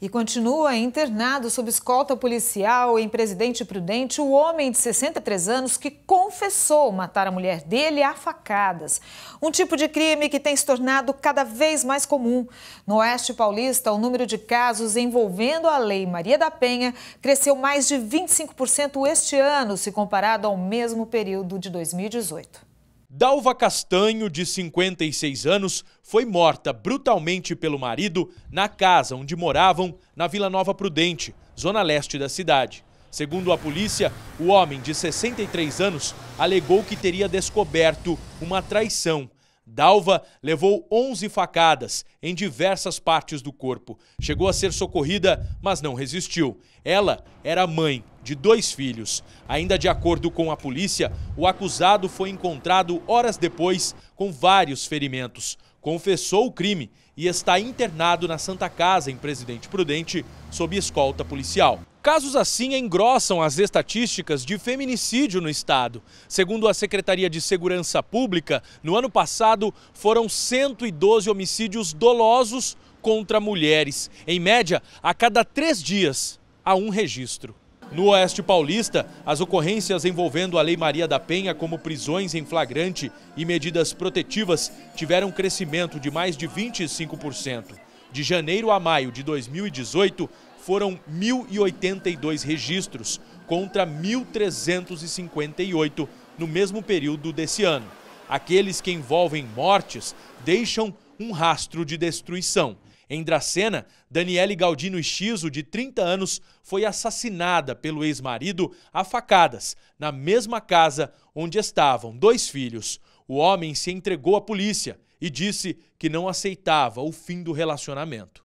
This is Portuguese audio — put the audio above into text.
E continua internado sob escolta policial em Presidente Prudente o homem de 63 anos que confessou matar a mulher dele a facadas. Um tipo de crime que tem se tornado cada vez mais comum. No Oeste Paulista, o número de casos envolvendo a Lei Maria da Penha cresceu mais de 25% este ano, se comparado ao mesmo período de 2018. Dalva Castanho, de 56 anos, foi morta brutalmente pelo marido na casa onde moravam, na Vila Nova Prudente, zona leste da cidade. Segundo a polícia, o homem de 63 anos alegou que teria descoberto uma traição Dalva levou 11 facadas em diversas partes do corpo. Chegou a ser socorrida, mas não resistiu. Ela era mãe de dois filhos. Ainda de acordo com a polícia, o acusado foi encontrado horas depois com vários ferimentos. Confessou o crime e está internado na Santa Casa, em Presidente Prudente, sob escolta policial. Casos assim engrossam as estatísticas de feminicídio no estado. Segundo a Secretaria de Segurança Pública, no ano passado foram 112 homicídios dolosos contra mulheres. Em média, a cada três dias há um registro. No Oeste Paulista, as ocorrências envolvendo a Lei Maria da Penha, como prisões em flagrante e medidas protetivas, tiveram crescimento de mais de 25%. De janeiro a maio de 2018, foram 1.082 registros contra 1.358 no mesmo período desse ano. Aqueles que envolvem mortes deixam um rastro de destruição. Em Dracena, Daniele Galdino Xizo de 30 anos, foi assassinada pelo ex-marido a facadas, na mesma casa onde estavam dois filhos. O homem se entregou à polícia e disse que não aceitava o fim do relacionamento.